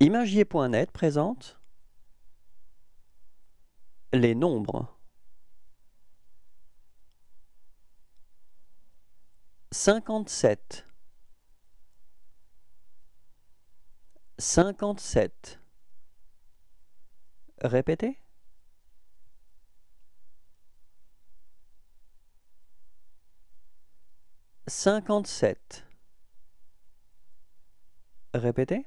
Imagier.net présente les nombres 57 57 Répétez 57 sept Répétez.